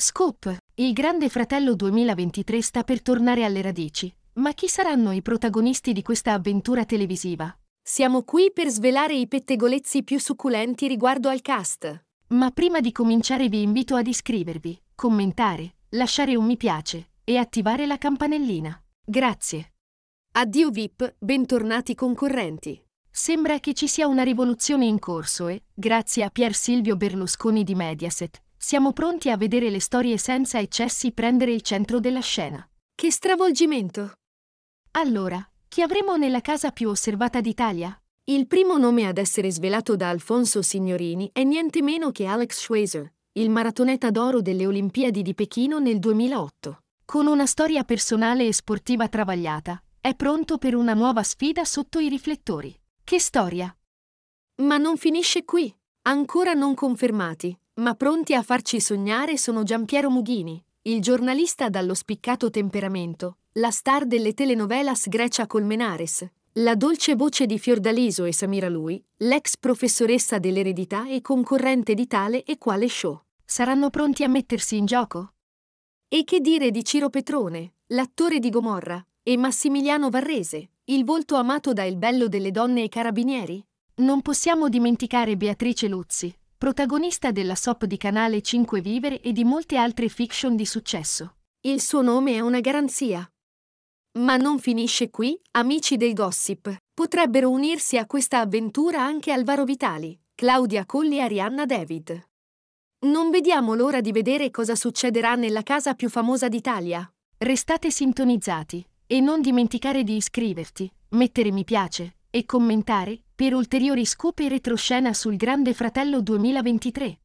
Scoop, il Grande Fratello 2023 sta per tornare alle radici, ma chi saranno i protagonisti di questa avventura televisiva? Siamo qui per svelare i pettegolezzi più succulenti riguardo al cast. Ma prima di cominciare vi invito ad iscrivervi, commentare, lasciare un mi piace e attivare la campanellina. Grazie. Addio VIP, bentornati concorrenti. Sembra che ci sia una rivoluzione in corso e, grazie a Pier Silvio Berlusconi di Mediaset, siamo pronti a vedere le storie senza eccessi prendere il centro della scena. Che stravolgimento! Allora, chi avremo nella casa più osservata d'Italia? Il primo nome ad essere svelato da Alfonso Signorini è niente meno che Alex Schweizer, il maratoneta d'oro delle Olimpiadi di Pechino nel 2008. Con una storia personale e sportiva travagliata, è pronto per una nuova sfida sotto i riflettori. Che storia! Ma non finisce qui. Ancora non confermati, ma pronti a farci sognare sono Giampiero Mughini, il giornalista dallo spiccato temperamento, la star delle telenovelas Grecia Colmenares, la dolce voce di Fiordaliso e Samira Lui, l'ex professoressa dell'eredità e concorrente di tale e quale show. Saranno pronti a mettersi in gioco? E che dire di Ciro Petrone, l'attore di Gomorra, e Massimiliano Varrese, il volto amato da Il bello delle donne e carabinieri? Non possiamo dimenticare Beatrice Luzzi, protagonista della SOP di Canale 5 Vivere e di molte altre fiction di successo. Il suo nome è una garanzia. Ma non finisce qui, amici del gossip. Potrebbero unirsi a questa avventura anche Alvaro Vitali, Claudia Colli e Arianna David. Non vediamo l'ora di vedere cosa succederà nella casa più famosa d'Italia. Restate sintonizzati e non dimenticare di iscriverti, mettere mi piace e commentare per ulteriori scopi retroscena sul Grande Fratello 2023.